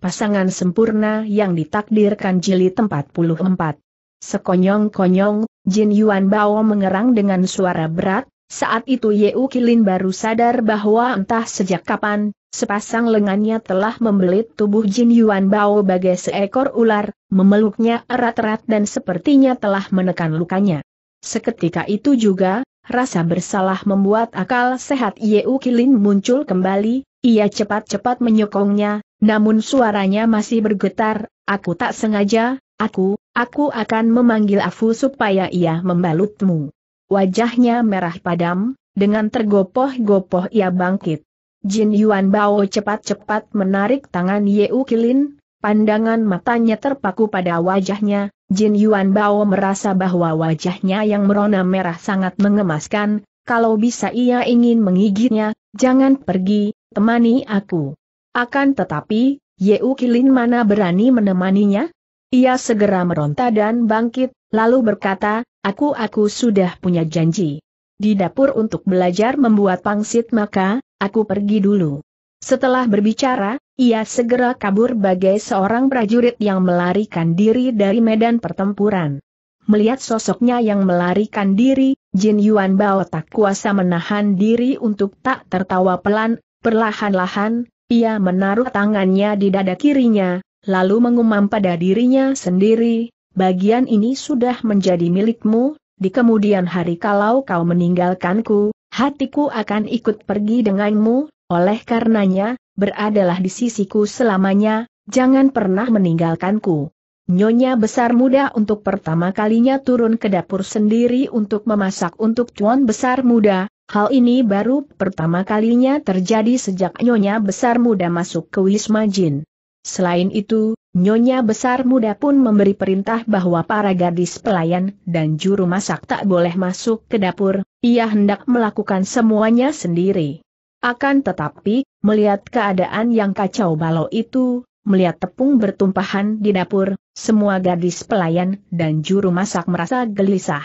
pasangan sempurna yang ditakdirkan jilid 44. Sekonyong-konyong, Jin Yuan Bao mengerang dengan suara berat, saat itu U Kilin baru sadar bahwa entah sejak kapan, sepasang lengannya telah membelit tubuh Jin Yuan Bao bagai seekor ular, memeluknya erat-erat dan sepertinya telah menekan lukanya. Seketika itu juga, rasa bersalah membuat akal sehat U Kilin muncul kembali, ia cepat-cepat menyokongnya, namun suaranya masih bergetar, aku tak sengaja, aku, aku akan memanggil Afu supaya ia membalutmu. Wajahnya merah padam, dengan tergopoh-gopoh ia bangkit. Jin Yuan Bao cepat-cepat menarik tangan U Kilin, pandangan matanya terpaku pada wajahnya, Jin Yuan Bao merasa bahwa wajahnya yang merona merah sangat mengemaskan, kalau bisa ia ingin menggigitnya, jangan pergi, temani aku. Akan tetapi, Yeu Kilin mana berani menemaninya? Ia segera meronta dan bangkit, lalu berkata, aku-aku sudah punya janji. Di dapur untuk belajar membuat pangsit maka, aku pergi dulu. Setelah berbicara, ia segera kabur bagai seorang prajurit yang melarikan diri dari medan pertempuran. Melihat sosoknya yang melarikan diri, Jin Yuan Bao tak kuasa menahan diri untuk tak tertawa pelan, perlahan-lahan, ia menaruh tangannya di dada kirinya, lalu mengumam pada dirinya sendiri, bagian ini sudah menjadi milikmu, di kemudian hari kalau kau meninggalkanku, hatiku akan ikut pergi denganmu, oleh karenanya, beradalah di sisiku selamanya, jangan pernah meninggalkanku. Nyonya besar muda untuk pertama kalinya turun ke dapur sendiri untuk memasak untuk Cuan besar muda, hal ini baru pertama kalinya terjadi sejak Nyonya besar muda masuk ke Wisma Jin. Selain itu, Nyonya besar muda pun memberi perintah bahwa para gadis pelayan dan juru masak tak boleh masuk ke dapur, ia hendak melakukan semuanya sendiri. Akan tetapi, melihat keadaan yang kacau balau itu, melihat tepung bertumpahan di dapur, semua gadis pelayan dan juru masak merasa gelisah.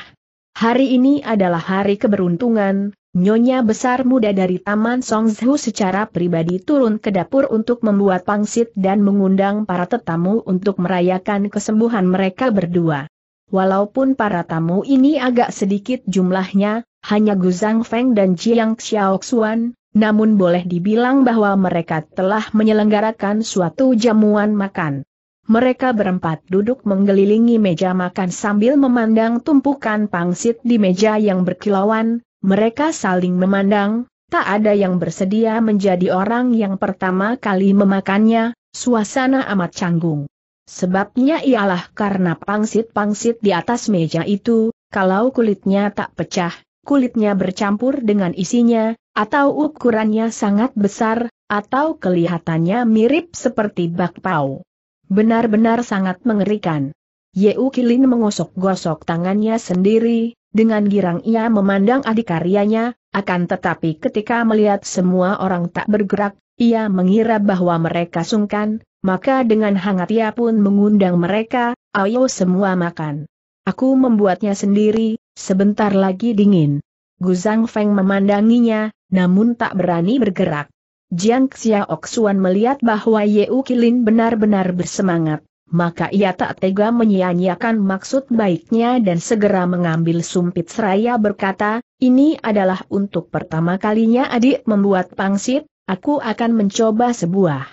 Hari ini adalah hari keberuntungan, Nyonya besar muda dari Taman Songzhu secara pribadi turun ke dapur untuk membuat pangsit dan mengundang para tetamu untuk merayakan kesembuhan mereka berdua. Walaupun para tamu ini agak sedikit jumlahnya, hanya Gu Zhang Feng dan Jiang Xiaoxuan, namun boleh dibilang bahwa mereka telah menyelenggarakan suatu jamuan makan. Mereka berempat duduk mengelilingi meja makan sambil memandang tumpukan pangsit di meja yang berkilauan, mereka saling memandang, tak ada yang bersedia menjadi orang yang pertama kali memakannya, suasana amat canggung. Sebabnya ialah karena pangsit-pangsit di atas meja itu, kalau kulitnya tak pecah, kulitnya bercampur dengan isinya, atau ukurannya sangat besar, atau kelihatannya mirip seperti bakpao. Benar-benar sangat mengerikan. Yeu Kilin mengosok-gosok tangannya sendiri, dengan girang ia memandang adik karyanya, akan tetapi ketika melihat semua orang tak bergerak, ia mengira bahwa mereka sungkan, maka dengan hangat ia pun mengundang mereka, ayo semua makan. Aku membuatnya sendiri, Sebentar lagi dingin. Gu Zhang Feng memandanginya, namun tak berani bergerak. Jiang Xiaok Xuan melihat bahwa Ye U Kilin benar-benar bersemangat, maka ia tak tega menyia-nyiakan maksud baiknya dan segera mengambil sumpit seraya berkata, ini adalah untuk pertama kalinya adik membuat pangsit, aku akan mencoba sebuah.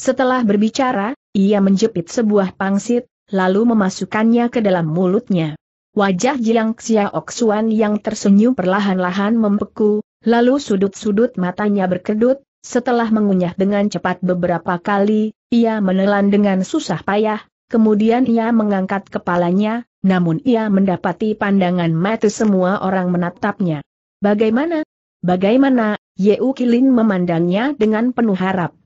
Setelah berbicara, ia menjepit sebuah pangsit, lalu memasukkannya ke dalam mulutnya. Wajah Jiang Xiaoxuan yang tersenyum perlahan-lahan membeku, lalu sudut-sudut matanya berkedut, setelah mengunyah dengan cepat beberapa kali, ia menelan dengan susah payah, kemudian ia mengangkat kepalanya, namun ia mendapati pandangan mata semua orang menatapnya. Bagaimana? Bagaimana? Yeu Kilin memandangnya dengan penuh harap.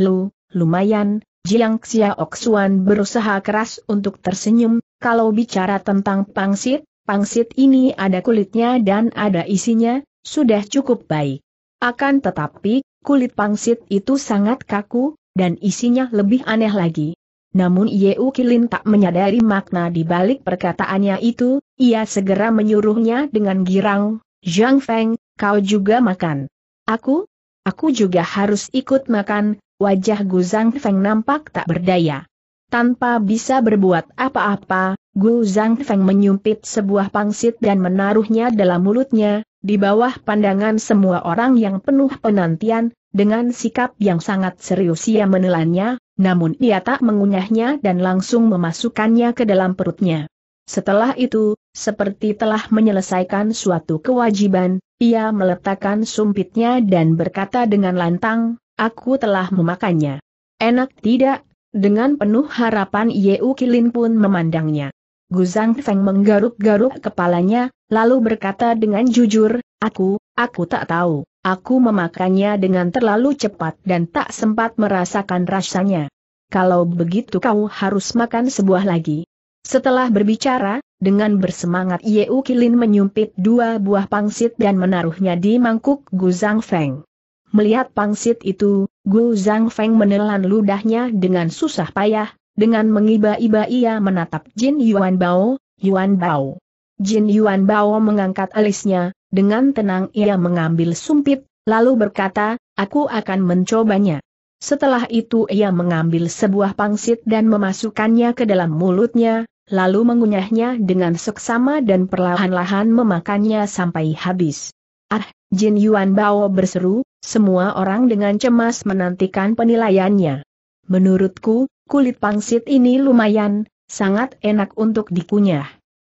Lu, lumayan, Jiang Xiaoxuan berusaha keras untuk tersenyum, kalau bicara tentang pangsit, pangsit ini ada kulitnya dan ada isinya, sudah cukup baik. Akan tetapi, kulit pangsit itu sangat kaku, dan isinya lebih aneh lagi. Namun Yeu Kilin tak menyadari makna di balik perkataannya itu, ia segera menyuruhnya dengan girang, Zhang Feng, kau juga makan. Aku? Aku juga harus ikut makan, wajah Gu Zhang Feng nampak tak berdaya. Tanpa bisa berbuat apa-apa, Gu Zhang Feng menyumpit sebuah pangsit dan menaruhnya dalam mulutnya, di bawah pandangan semua orang yang penuh penantian, dengan sikap yang sangat serius ia menelannya, namun ia tak mengunyahnya dan langsung memasukkannya ke dalam perutnya. Setelah itu, seperti telah menyelesaikan suatu kewajiban, ia meletakkan sumpitnya dan berkata dengan lantang, Aku telah memakannya. Enak tidak? Dengan penuh harapan Yeu Kilin pun memandangnya. Guzang Feng menggaruk-garuk kepalanya, lalu berkata dengan jujur, Aku, aku tak tahu. Aku memakannya dengan terlalu cepat dan tak sempat merasakan rasanya. Kalau begitu kau harus makan sebuah lagi. Setelah berbicara, dengan bersemangat Yeu Kilin menyumpit dua buah pangsit dan menaruhnya di mangkuk Guzang Feng. Melihat pangsit itu, Gu Zhang Feng menelan ludahnya dengan susah payah, dengan mengiba-iba ia menatap Jin Yuan Bao, Yuan Bao. Jin Yuan Bao mengangkat alisnya, dengan tenang ia mengambil sumpit, lalu berkata, aku akan mencobanya. Setelah itu ia mengambil sebuah pangsit dan memasukkannya ke dalam mulutnya, lalu mengunyahnya dengan seksama dan perlahan-lahan memakannya sampai habis. Ah, Jin Yuan Bao berseru, semua orang dengan cemas menantikan penilaiannya. Menurutku, kulit pangsit ini lumayan, sangat enak untuk dikunyah.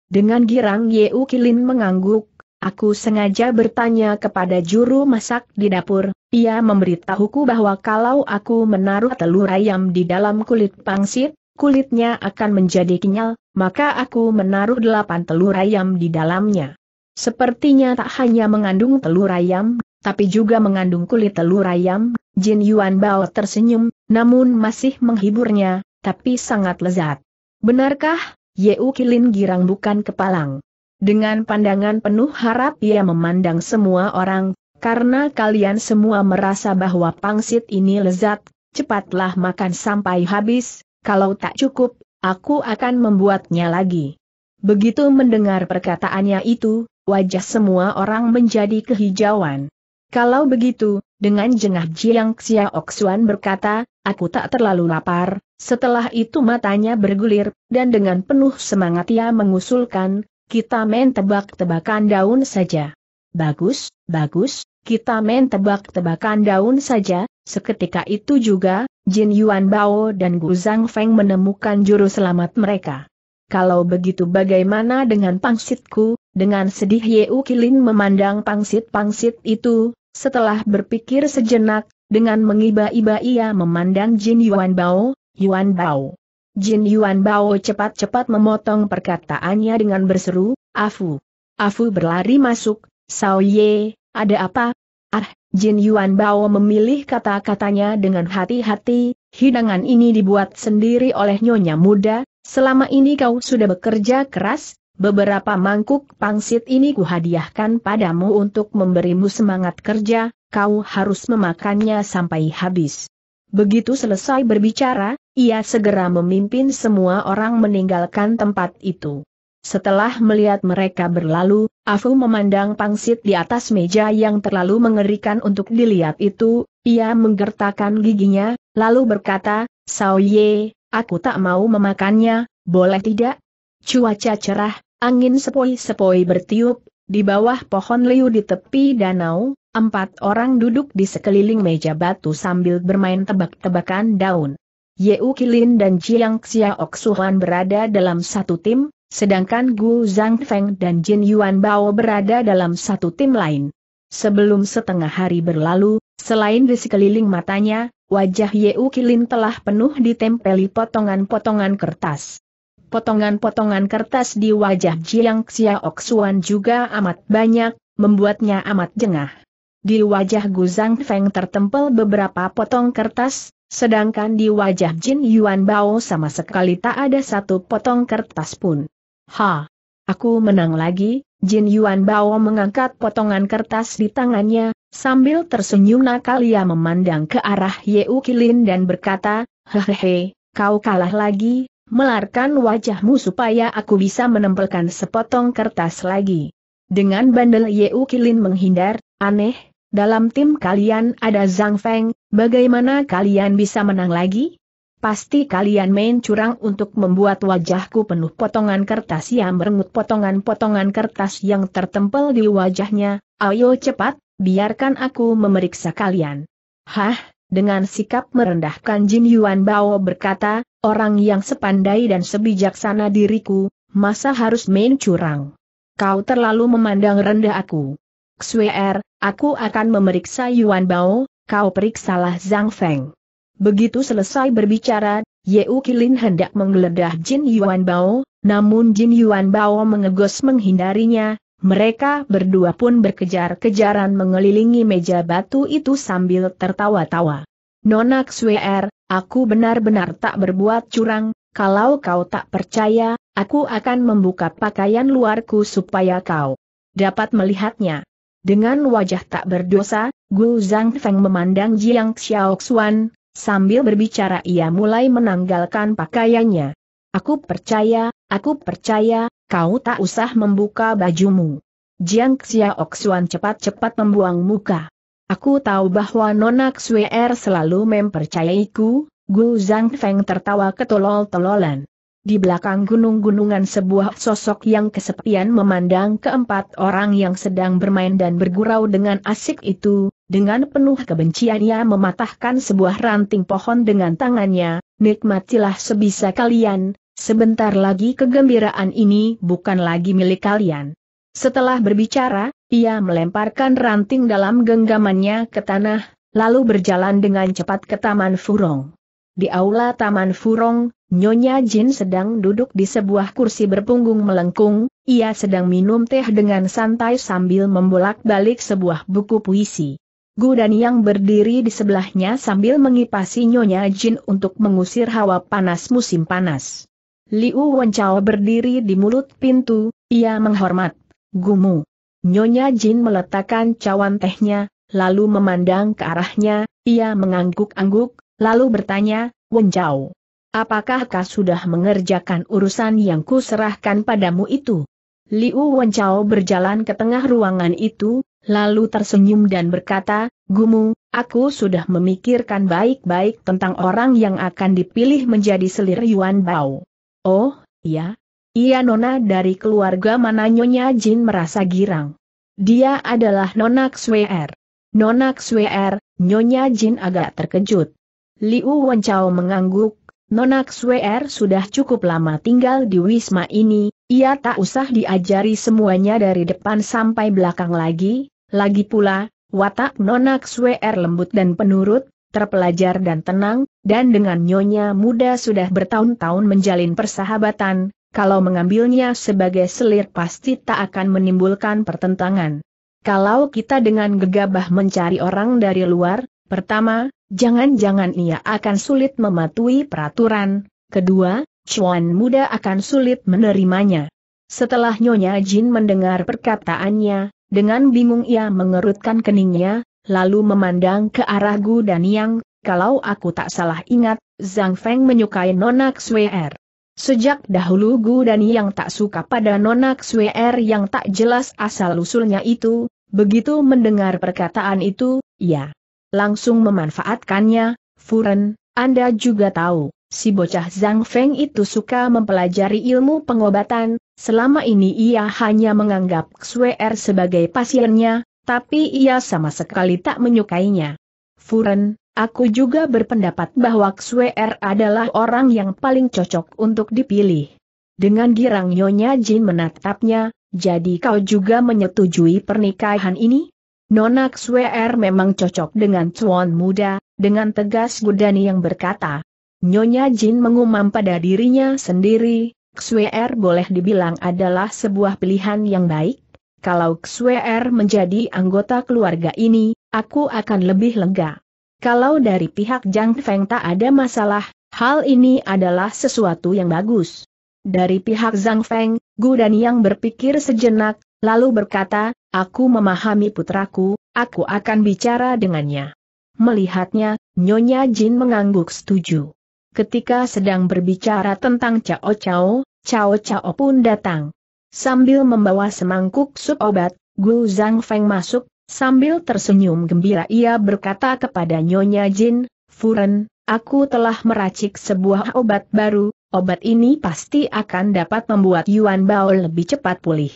Dengan girang Yeu Kilin mengangguk, aku sengaja bertanya kepada juru masak di dapur, ia memberitahuku bahwa kalau aku menaruh telur ayam di dalam kulit pangsit, kulitnya akan menjadi kenyal, maka aku menaruh delapan telur ayam di dalamnya. Sepertinya tak hanya mengandung telur ayam, tapi juga mengandung kulit telur ayam, Jin Yuan Bao tersenyum, namun masih menghiburnya, tapi sangat lezat. Benarkah, Yeu Kilin girang bukan kepalang? Dengan pandangan penuh harap ia memandang semua orang, karena kalian semua merasa bahwa pangsit ini lezat, cepatlah makan sampai habis, kalau tak cukup, aku akan membuatnya lagi. Begitu mendengar perkataannya itu, wajah semua orang menjadi kehijauan. Kalau begitu, dengan jengah Jiang Xiaoxuan berkata, aku tak terlalu lapar, setelah itu matanya bergulir, dan dengan penuh semangat ia mengusulkan, kita main tebak-tebakan daun saja. Bagus, bagus, kita main tebak-tebakan daun saja, seketika itu juga, Jin Yuan Bao dan Gu Zhang Feng menemukan juru selamat mereka. Kalau begitu bagaimana dengan pangsitku, dengan sedih Yeu Kilin memandang pangsit-pangsit itu, setelah berpikir sejenak, dengan mengiba-iba ia memandang Jin Yuan Bao, Yuan Bao. Jin Yuan Bao cepat-cepat memotong perkataannya dengan berseru, Afu. Afu berlari masuk, Sao Ye, ada apa? Ah, Jin Yuan Bao memilih kata-katanya dengan hati-hati, hidangan ini dibuat sendiri oleh nyonya muda, selama ini kau sudah bekerja keras, Beberapa mangkuk pangsit ini kuhadiahkan padamu untuk memberimu semangat kerja, kau harus memakannya sampai habis. Begitu selesai berbicara, ia segera memimpin semua orang meninggalkan tempat itu. Setelah melihat mereka berlalu, Afu memandang pangsit di atas meja yang terlalu mengerikan untuk dilihat itu, ia menggertakkan giginya, lalu berkata, Sao Ye, aku tak mau memakannya, boleh tidak? Cuaca cerah, Angin sepoi-sepoi bertiup, di bawah pohon liu di tepi danau, empat orang duduk di sekeliling meja batu sambil bermain tebak-tebakan daun. Yeu Kilin dan Jiang Xiaok berada dalam satu tim, sedangkan Gu Zhang Feng dan Jin Yuan Bao berada dalam satu tim lain. Sebelum setengah hari berlalu, selain di sekeliling matanya, wajah Yeu Kilin telah penuh ditempeli potongan-potongan kertas. Potongan-potongan kertas di wajah Jiang Xiaoxuan juga amat banyak, membuatnya amat jengah. Di wajah Gu Zhang Feng tertempel beberapa potong kertas, sedangkan di wajah Jin Yuan Bao sama sekali tak ada satu potong kertas pun. Ha! Aku menang lagi, Jin Yuan Bao mengangkat potongan kertas di tangannya, sambil tersenyum nakal ia memandang ke arah Ye Kilin dan berkata, Hehehe, kau kalah lagi, melarkan wajahmu supaya aku bisa menempelkan sepotong kertas lagi. Dengan bandel Yeu Kilin menghindar, aneh, dalam tim kalian ada Zhang Feng, bagaimana kalian bisa menang lagi? Pasti kalian main curang untuk membuat wajahku penuh potongan kertas yang merengut potongan-potongan kertas yang tertempel di wajahnya, ayo cepat, biarkan aku memeriksa kalian. Hah, dengan sikap merendahkan Jin Yuan Bao berkata, orang yang sepandai dan sebijaksana diriku, masa harus main curang? Kau terlalu memandang rendah aku. Xuer, aku akan memeriksa Yuan Bao, kau periksalah Zhang Feng. Begitu selesai berbicara, Yeu Kilin hendak menggeledah Jin Yuan Bao, namun Jin Yuan Bao mengegos menghindarinya, mereka berdua pun berkejar-kejaran mengelilingi meja batu itu sambil tertawa-tawa. Nona XWR, aku benar-benar tak berbuat curang, kalau kau tak percaya, aku akan membuka pakaian luarku supaya kau dapat melihatnya. Dengan wajah tak berdosa, Gu Zhang Feng memandang Jiang Xiaoxuan, sambil berbicara ia mulai menanggalkan pakaiannya. Aku percaya, aku percaya, kau tak usah membuka bajumu. Jiang Xiaoxuan cepat-cepat membuang muka. Aku tahu bahwa Nona Xuer selalu mempercayaiku, Gu Zhang Feng tertawa ketolol-tololan. Di belakang gunung-gunungan sebuah sosok yang kesepian memandang keempat orang yang sedang bermain dan bergurau dengan asik itu, dengan penuh kebencian ia mematahkan sebuah ranting pohon dengan tangannya, nikmatilah sebisa kalian, sebentar lagi kegembiraan ini bukan lagi milik kalian. Setelah berbicara, ia melemparkan ranting dalam genggamannya ke tanah, lalu berjalan dengan cepat ke Taman Furong. Di aula Taman Furong, Nyonya Jin sedang duduk di sebuah kursi berpunggung melengkung, ia sedang minum teh dengan santai sambil membolak-balik sebuah buku puisi. dan yang berdiri di sebelahnya sambil mengipasi Nyonya Jin untuk mengusir hawa panas musim panas. Liu Wenchao berdiri di mulut pintu, ia menghormat, gumu. Nyonya Jin meletakkan cawan tehnya, lalu memandang ke arahnya, ia mengangguk-angguk, lalu bertanya, Wen Wenjau, apakah kau sudah mengerjakan urusan yang kuserahkan padamu itu? Liu Wen Chao berjalan ke tengah ruangan itu, lalu tersenyum dan berkata, Gumu, aku sudah memikirkan baik-baik tentang orang yang akan dipilih menjadi selir Yuan Bao. Oh, ya, ia nona dari keluarga mana Nyonya Jin merasa girang. Dia adalah nonak Xwer. Nonak Xwer, Nyonya Jin agak terkejut. Liu Wencao mengangguk, Nonak Xwer sudah cukup lama tinggal di Wisma ini, ia tak usah diajari semuanya dari depan sampai belakang lagi, lagi pula, watak nonak Xwer lembut dan penurut, terpelajar dan tenang, dan dengan nyonya muda sudah bertahun-tahun menjalin persahabatan, kalau mengambilnya sebagai selir pasti tak akan menimbulkan pertentangan. Kalau kita dengan gegabah mencari orang dari luar, pertama, jangan-jangan ia akan sulit mematuhi peraturan, kedua, cuan muda akan sulit menerimanya. Setelah Nyonya Jin mendengar perkataannya, dengan bingung ia mengerutkan keningnya, lalu memandang ke arah Gu dan Yang, kalau aku tak salah ingat, Zhang Feng menyukai Nona Xuer. Er. Sejak dahulu Gu dan yang tak suka pada Nona Xuer er yang tak jelas asal-usulnya itu, begitu mendengar perkataan itu, ya. Langsung memanfaatkannya, Furen, Anda juga tahu, si bocah Zhang Feng itu suka mempelajari ilmu pengobatan, selama ini ia hanya menganggap Xuer er sebagai pasiennya, tapi ia sama sekali tak menyukainya. Furen, Aku juga berpendapat bahwa Xuer er adalah orang yang paling cocok untuk dipilih. Dengan girang Nyonya Jin menatapnya, jadi kau juga menyetujui pernikahan ini? Nona Xuer er memang cocok dengan cuan muda, dengan tegas Gudani yang berkata. Nyonya Jin mengumam pada dirinya sendiri, Xuer er boleh dibilang adalah sebuah pilihan yang baik. Kalau Xuer menjadi anggota keluarga ini, aku akan lebih lega. Kalau dari pihak Jang Feng tak ada masalah, hal ini adalah sesuatu yang bagus. Dari pihak Zhang Feng, Gu Dan yang berpikir sejenak, lalu berkata, aku memahami putraku, aku akan bicara dengannya. Melihatnya, Nyonya Jin mengangguk setuju. Ketika sedang berbicara tentang Cao Cao, Cao Cao pun datang. Sambil membawa semangkuk sup obat, Gu Zhang Feng masuk, Sambil tersenyum gembira ia berkata kepada Nyonya Jin, Furen, aku telah meracik sebuah obat baru, obat ini pasti akan dapat membuat Yuan Bao lebih cepat pulih.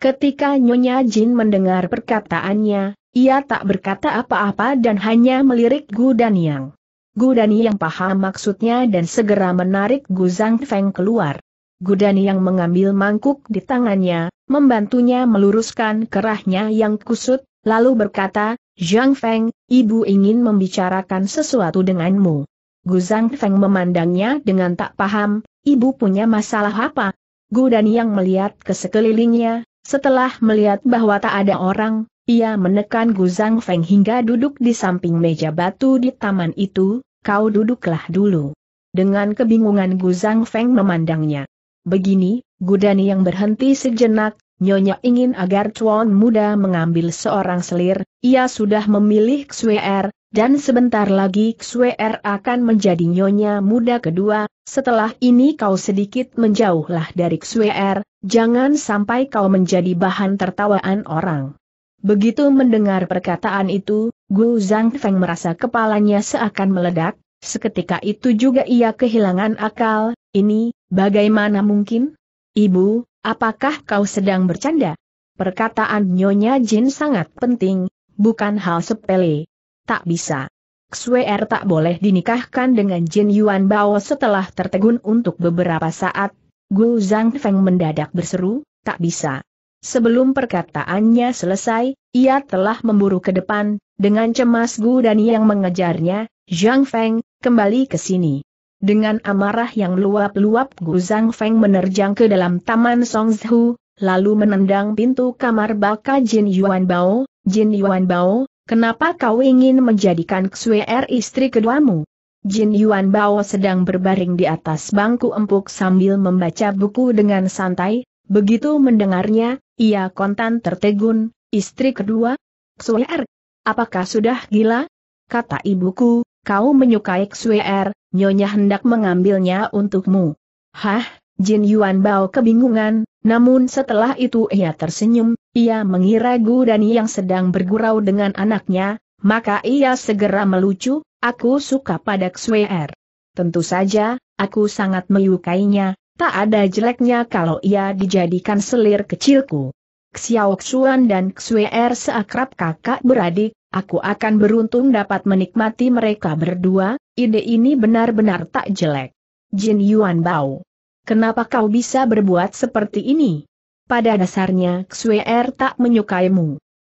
Ketika Nyonya Jin mendengar perkataannya, ia tak berkata apa-apa dan hanya melirik Gu Dan Yang. Gu Dan Yang paham maksudnya dan segera menarik Gu Zhang Feng keluar. Gu Dan Yang mengambil mangkuk di tangannya, membantunya meluruskan kerahnya yang kusut, lalu berkata, Zhang Feng, ibu ingin membicarakan sesuatu denganmu. Gu Zhang Feng memandangnya dengan tak paham, ibu punya masalah apa? Gu Dan yang melihat ke sekelilingnya, setelah melihat bahwa tak ada orang, ia menekan Gu Zhang Feng hingga duduk di samping meja batu di taman itu, kau duduklah dulu. Dengan kebingungan Gu Zhang Feng memandangnya. Begini, Gu Dan yang berhenti sejenak, Nyonya ingin agar Chuan muda mengambil seorang selir, ia sudah memilih Xuer, dan sebentar lagi Xuer akan menjadi nyonya muda kedua, setelah ini kau sedikit menjauhlah dari Xuer, jangan sampai kau menjadi bahan tertawaan orang. Begitu mendengar perkataan itu, Gu Feng merasa kepalanya seakan meledak, seketika itu juga ia kehilangan akal, ini, bagaimana mungkin? Ibu, Apakah kau sedang bercanda? Perkataan Nyonya Jin sangat penting, bukan hal sepele. Tak bisa. Xuer er tak boleh dinikahkan dengan Jin Yuan Bao setelah tertegun untuk beberapa saat. Gu Zhang Feng mendadak berseru, tak bisa. Sebelum perkataannya selesai, ia telah memburu ke depan, dengan cemas Gu Dani yang mengejarnya, Zhang Feng, kembali ke sini. Dengan amarah yang luap-luap Gu Zhang Feng menerjang ke dalam taman Song Zhu, lalu menendang pintu kamar Baka Jin Yuan Bao, Jin Yuan Bao, kenapa kau ingin menjadikan Xuer er istri keduamu? Jin Yuan Bao sedang berbaring di atas bangku empuk sambil membaca buku dengan santai, begitu mendengarnya, ia kontan tertegun, istri kedua? Xuer, er, apakah sudah gila? Kata ibuku, Kau menyukai XWR, er, Nyonya hendak mengambilnya untukmu. Hah, Jin Yuan Bao kebingungan, namun setelah itu ia tersenyum, ia mengira Gu dan yang sedang bergurau dengan anaknya, maka ia segera melucu, aku suka pada XWR. Er. Tentu saja, aku sangat menyukainya, tak ada jeleknya kalau ia dijadikan selir kecilku. Xiao Xuan dan Xue Er seakrab kakak beradik, aku akan beruntung dapat menikmati mereka berdua, ide ini benar-benar tak jelek. Jin Yuan Bao. Kenapa kau bisa berbuat seperti ini? Pada dasarnya Xue Er tak menyukaimu.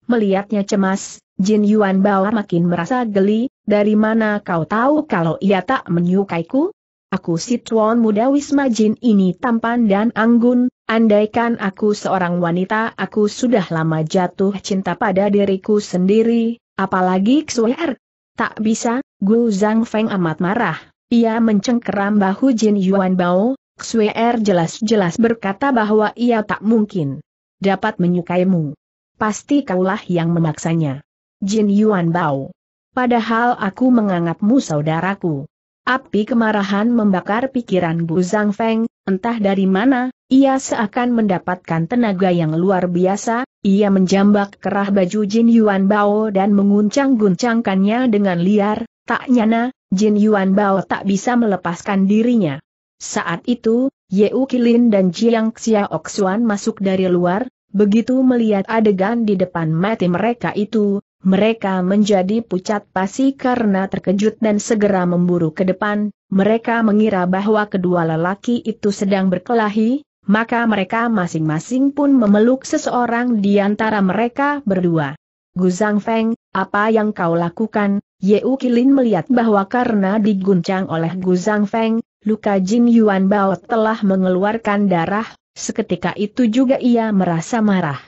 Melihatnya cemas, Jin Yuan Bao makin merasa geli, dari mana kau tahu kalau ia tak menyukaiku? Aku si Tuan muda Wisma Jin ini tampan dan anggun, andaikan aku seorang wanita aku sudah lama jatuh cinta pada diriku sendiri, apalagi Xuer. Er. Tak bisa, Gu Zhang Feng amat marah. Ia mencengkeram bahu Jin Yuan Bao, Xuer er jelas-jelas berkata bahwa ia tak mungkin dapat menyukaimu. Pasti kaulah yang memaksanya. Jin Yuan Bao. Padahal aku menganggapmu saudaraku. Api kemarahan membakar pikiran Gu Zhang Feng, entah dari mana, ia seakan mendapatkan tenaga yang luar biasa, ia menjambak kerah baju Jin Yuan Bao dan menguncang-guncangkannya dengan liar, tak nyana, Jin Yuan Bao tak bisa melepaskan dirinya. Saat itu, Yeu Kilin dan Jiang Xiaoxuan masuk dari luar, begitu melihat adegan di depan mati mereka itu, mereka menjadi pucat pasi karena terkejut dan segera memburu ke depan, mereka mengira bahwa kedua lelaki itu sedang berkelahi, maka mereka masing-masing pun memeluk seseorang di antara mereka berdua. Guzang Feng, apa yang kau lakukan? Yeu Kilin melihat bahwa karena diguncang oleh Guzang Feng, luka Jin Yuan Bao telah mengeluarkan darah, seketika itu juga ia merasa marah.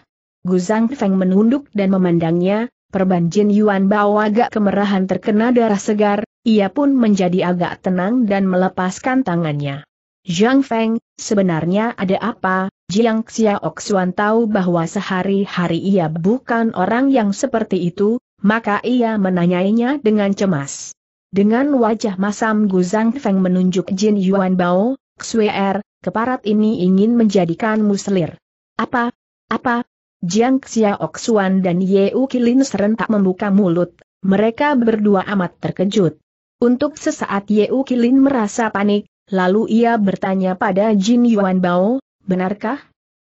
Guzang Feng menunduk dan memandangnya, Perban Jin Yuan Bao agak kemerahan terkena darah segar, ia pun menjadi agak tenang dan melepaskan tangannya. Zhang Feng, sebenarnya ada apa? Jiang Xiaok Xuan tahu bahwa sehari-hari ia bukan orang yang seperti itu, maka ia menanyainya dengan cemas. Dengan wajah masam Gu Zhang Feng menunjuk Jin Yuan Bao, Xuer, er, keparat ini ingin menjadikan selir. Apa? Apa? Jiang Xiaoxuan dan Ye Ukilin serentak membuka mulut, mereka berdua amat terkejut. Untuk sesaat Ye Ukilin merasa panik, lalu ia bertanya pada Jin Yuan Bao, benarkah?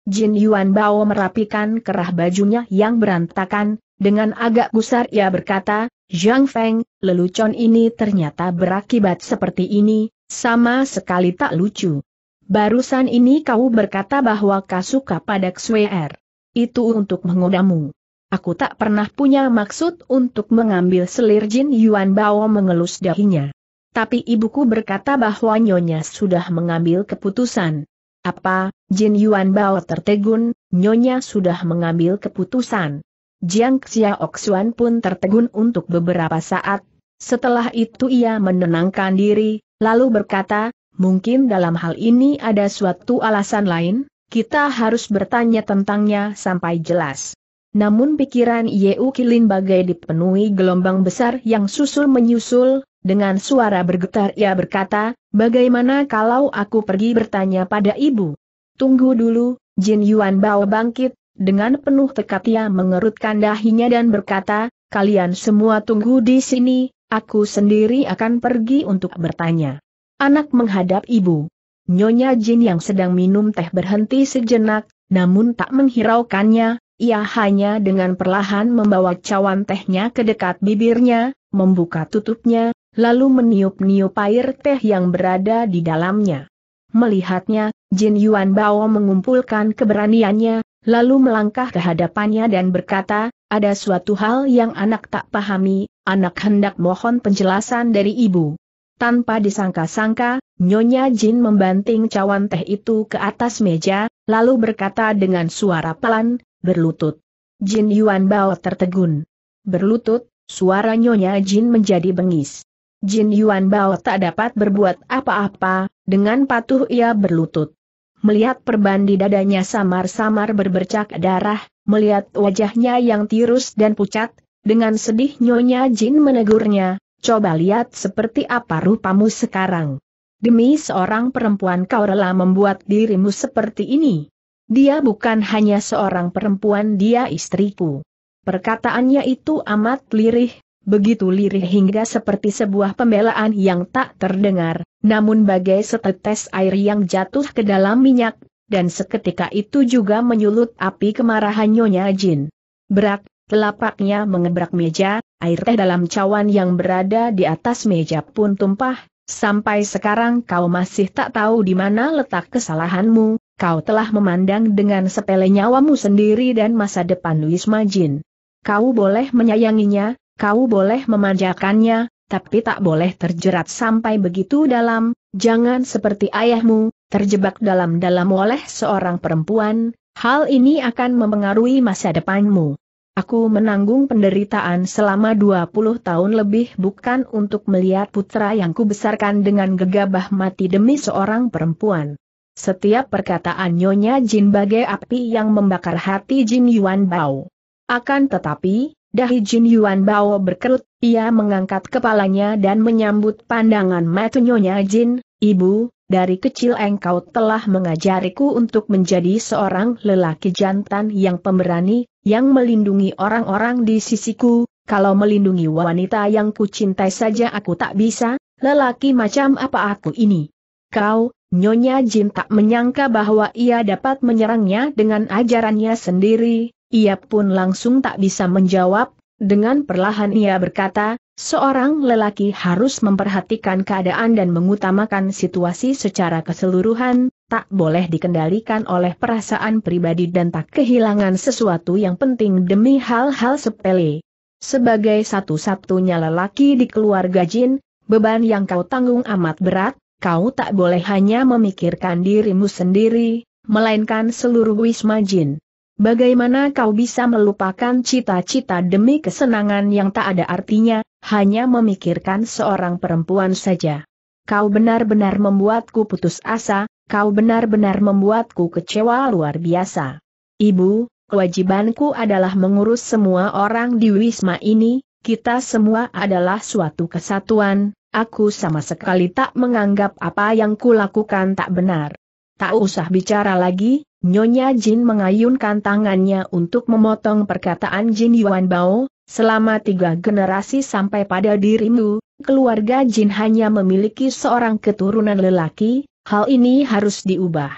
Jin Yuan Bao merapikan kerah bajunya yang berantakan, dengan agak gusar ia berkata, Zhang Feng, lelucon ini ternyata berakibat seperti ini, sama sekali tak lucu. Barusan ini kau berkata bahwa kau suka pada Xuer. Er itu untuk menggodamu. Aku tak pernah punya maksud untuk mengambil selir Jin Yuan Bao mengelus dahinya. Tapi ibuku berkata bahwa nyonya sudah mengambil keputusan. Apa, Jin Yuan Bao tertegun, nyonya sudah mengambil keputusan. Jiang Xiaoxuan pun tertegun untuk beberapa saat. Setelah itu ia menenangkan diri, lalu berkata, mungkin dalam hal ini ada suatu alasan lain? kita harus bertanya tentangnya sampai jelas. Namun pikiran Yeu Kilin bagai dipenuhi gelombang besar yang susul menyusul, dengan suara bergetar ia berkata, bagaimana kalau aku pergi bertanya pada ibu? Tunggu dulu, Jin Yuan Bao bangkit, dengan penuh tekat ia mengerutkan dahinya dan berkata, kalian semua tunggu di sini, aku sendiri akan pergi untuk bertanya. Anak menghadap ibu. Nyonya Jin yang sedang minum teh berhenti sejenak, namun tak menghiraukannya, ia hanya dengan perlahan membawa cawan tehnya ke dekat bibirnya, membuka tutupnya, lalu meniup-niup air teh yang berada di dalamnya. Melihatnya, Jin Yuan Bao mengumpulkan keberaniannya, lalu melangkah ke hadapannya dan berkata, ada suatu hal yang anak tak pahami, anak hendak mohon penjelasan dari ibu. Tanpa disangka-sangka, Nyonya Jin membanting cawan teh itu ke atas meja, lalu berkata dengan suara pelan, berlutut. Jin Yuan Bao tertegun. Berlutut, suara Nyonya Jin menjadi bengis. Jin Yuan Bao tak dapat berbuat apa-apa, dengan patuh ia berlutut. Melihat perban di dadanya samar-samar berbercak darah, melihat wajahnya yang tirus dan pucat, dengan sedih Nyonya Jin menegurnya, coba lihat seperti apa rupamu sekarang. Demi seorang perempuan kau rela membuat dirimu seperti ini. Dia bukan hanya seorang perempuan dia istriku. Perkataannya itu amat lirih, begitu lirih hingga seperti sebuah pembelaan yang tak terdengar, namun bagai setetes air yang jatuh ke dalam minyak, dan seketika itu juga menyulut api kemarahan Nyonya Jin. Berat, telapaknya mengebrak meja, air teh dalam cawan yang berada di atas meja pun tumpah, sampai sekarang kau masih tak tahu di mana letak kesalahanmu, kau telah memandang dengan sepele nyawamu sendiri dan masa depan Wisma Majin. Kau boleh menyayanginya, kau boleh memanjakannya, tapi tak boleh terjerat sampai begitu dalam, jangan seperti ayahmu, terjebak dalam-dalam oleh seorang perempuan, hal ini akan mempengaruhi masa depanmu. Aku menanggung penderitaan selama 20 tahun lebih bukan untuk melihat putra yang kubesarkan dengan gegabah mati demi seorang perempuan. Setiap perkataan Nyonya Jin bagai api yang membakar hati Jin Yuan Bao. Akan tetapi, dahi Jin Yuan Bao berkerut, ia mengangkat kepalanya dan menyambut pandangan mata Nyonya Jin, Ibu, dari kecil engkau telah mengajariku untuk menjadi seorang lelaki jantan yang pemberani, yang melindungi orang-orang di sisiku, kalau melindungi wanita yang kucintai saja aku tak bisa, lelaki macam apa aku ini. Kau, Nyonya Jin tak menyangka bahwa ia dapat menyerangnya dengan ajarannya sendiri, ia pun langsung tak bisa menjawab, dengan perlahan ia berkata, Seorang lelaki harus memperhatikan keadaan dan mengutamakan situasi secara keseluruhan, tak boleh dikendalikan oleh perasaan pribadi dan tak kehilangan sesuatu yang penting demi hal-hal sepele. Sebagai satu-satunya lelaki di keluarga Jin, beban yang kau tanggung amat berat, kau tak boleh hanya memikirkan dirimu sendiri, melainkan seluruh Wisma Jin. Bagaimana kau bisa melupakan cita-cita demi kesenangan yang tak ada artinya, hanya memikirkan seorang perempuan saja. Kau benar-benar membuatku putus asa, kau benar-benar membuatku kecewa luar biasa. Ibu, kewajibanku adalah mengurus semua orang di Wisma ini, kita semua adalah suatu kesatuan, aku sama sekali tak menganggap apa yang kulakukan tak benar. Tak usah bicara lagi, Nyonya Jin mengayunkan tangannya untuk memotong perkataan Jin Yuan Bao, Selama tiga generasi sampai pada dirimu, keluarga Jin hanya memiliki seorang keturunan lelaki, hal ini harus diubah.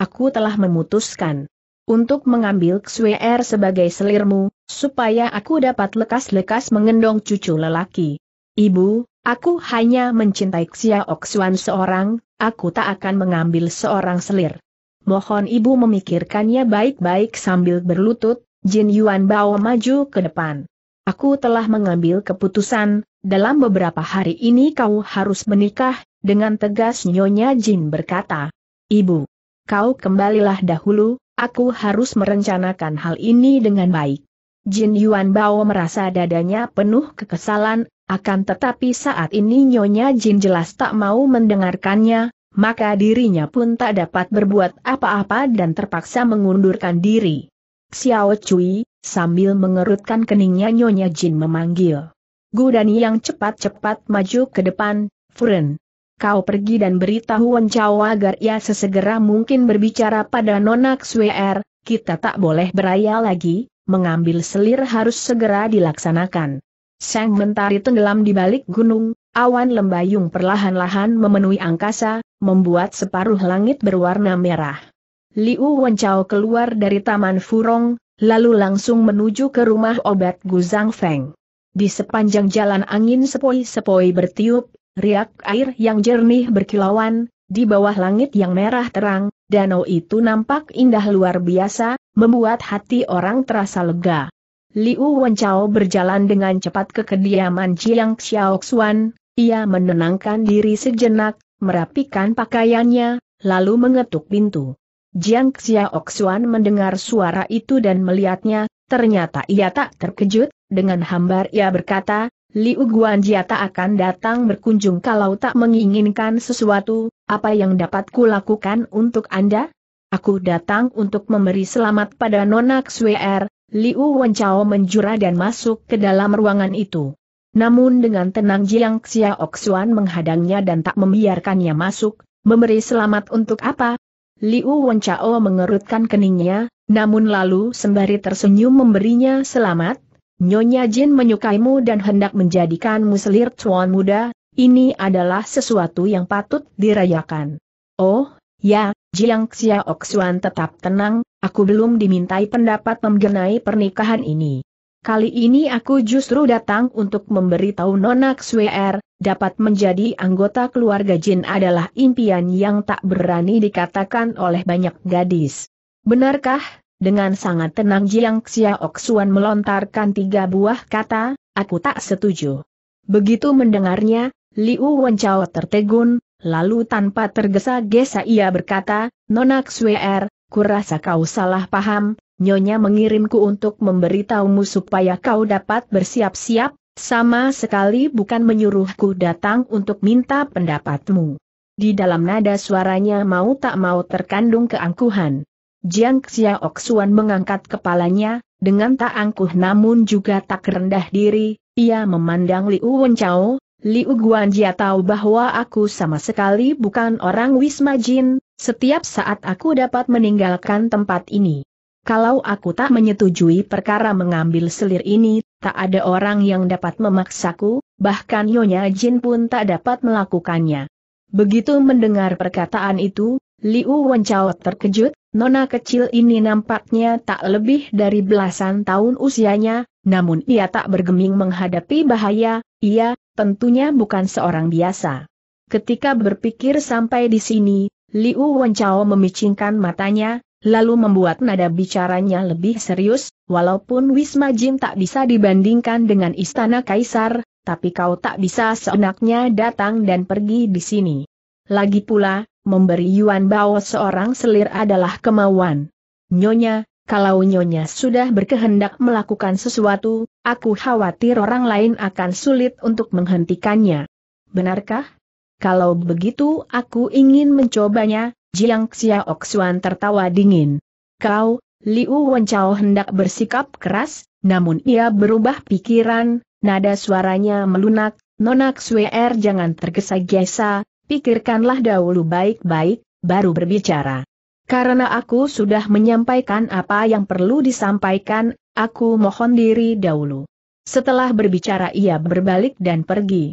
Aku telah memutuskan untuk mengambil Xuer er sebagai selirmu, supaya aku dapat lekas-lekas mengendong cucu lelaki. Ibu, aku hanya mencintai Xia Xuan seorang, aku tak akan mengambil seorang selir. Mohon ibu memikirkannya baik-baik sambil berlutut, Jin Yuan bawa maju ke depan. Aku telah mengambil keputusan, dalam beberapa hari ini kau harus menikah, dengan tegas Nyonya Jin berkata. Ibu, kau kembalilah dahulu, aku harus merencanakan hal ini dengan baik. Jin Yuan Bao merasa dadanya penuh kekesalan, akan tetapi saat ini Nyonya Jin jelas tak mau mendengarkannya, maka dirinya pun tak dapat berbuat apa-apa dan terpaksa mengundurkan diri. Xiao Cui, sambil mengerutkan keningnya Nyonya Jin memanggil. Gu Gudani yang cepat-cepat maju ke depan, Furen. Kau pergi dan beritahu Wen Chao agar ia sesegera mungkin berbicara pada Nona Xuer, kita tak boleh beraya lagi, mengambil selir harus segera dilaksanakan. Sang mentari tenggelam di balik gunung, awan lembayung perlahan-lahan memenuhi angkasa, membuat separuh langit berwarna merah. Liu Wenchao keluar dari Taman Furong, lalu langsung menuju ke rumah obat Zhang Feng. Di sepanjang jalan angin sepoi-sepoi bertiup, riak air yang jernih berkilauan, di bawah langit yang merah terang, danau itu nampak indah luar biasa, membuat hati orang terasa lega. Liu Wenchao berjalan dengan cepat ke kediaman Jiang Xiaoxuan, ia menenangkan diri sejenak, merapikan pakaiannya, lalu mengetuk pintu. Jiang Xiaoxuan mendengar suara itu dan melihatnya, ternyata ia tak terkejut, dengan hambar ia berkata, Liu Guanjia tak akan datang berkunjung kalau tak menginginkan sesuatu, apa yang dapat kulakukan untuk Anda? Aku datang untuk memberi selamat pada Nona Xuer, Liu Wenchao menjura dan masuk ke dalam ruangan itu. Namun dengan tenang Jiang Xiaoxuan menghadangnya dan tak membiarkannya masuk, memberi selamat untuk apa, Liu Wenchao mengerutkan keningnya, namun lalu sembari tersenyum memberinya selamat, Nyonya Jin menyukaimu dan hendak menjadikanmu selir cuan muda, ini adalah sesuatu yang patut dirayakan. Oh, ya, Jiang Xiaoxuan tetap tenang, aku belum dimintai pendapat mengenai pernikahan ini. Kali ini aku justru datang untuk memberitahu Nona Xuer, dapat menjadi anggota keluarga Jin adalah impian yang tak berani dikatakan oleh banyak gadis. Benarkah? Dengan sangat tenang Jiang Xiaoxuan melontarkan tiga buah kata, aku tak setuju. Begitu mendengarnya, Liu Wenchao tertegun, lalu tanpa tergesa-gesa ia berkata, Nona Xuer, kurasa kau salah paham, Nyonya mengirimku untuk memberitahumu supaya kau dapat bersiap-siap, sama sekali bukan menyuruhku datang untuk minta pendapatmu. Di dalam nada suaranya mau tak mau terkandung keangkuhan. Jiang Xiaoxuan mengangkat kepalanya, dengan tak angkuh namun juga tak rendah diri, ia memandang Liu Wenchao, Liu Guanjia tahu bahwa aku sama sekali bukan orang Wisma Jin, setiap saat aku dapat meninggalkan tempat ini. Kalau aku tak menyetujui perkara mengambil selir ini, tak ada orang yang dapat memaksaku, bahkan Nyonya Jin pun tak dapat melakukannya. Begitu mendengar perkataan itu, Liu Wenchao terkejut, nona kecil ini nampaknya tak lebih dari belasan tahun usianya, namun ia tak bergeming menghadapi bahaya, ia, tentunya bukan seorang biasa. Ketika berpikir sampai di sini, Liu Wenchao memicingkan matanya, lalu membuat nada bicaranya lebih serius, walaupun Wisma Jim tak bisa dibandingkan dengan istana kaisar, tapi kau tak bisa seenaknya datang dan pergi di sini. Lagi pula, memberi Yuan Bao seorang selir adalah kemauan. Nyonya, kalau Nyonya sudah berkehendak melakukan sesuatu, aku khawatir orang lain akan sulit untuk menghentikannya. Benarkah? Kalau begitu aku ingin mencobanya, Jiang Xiaoxuan tertawa dingin. Kau, Liu Wenchao hendak bersikap keras, namun ia berubah pikiran, nada suaranya melunak, Nonak Suer jangan tergesa-gesa, pikirkanlah dahulu baik-baik, baru berbicara. Karena aku sudah menyampaikan apa yang perlu disampaikan, aku mohon diri dahulu. Setelah berbicara ia berbalik dan pergi.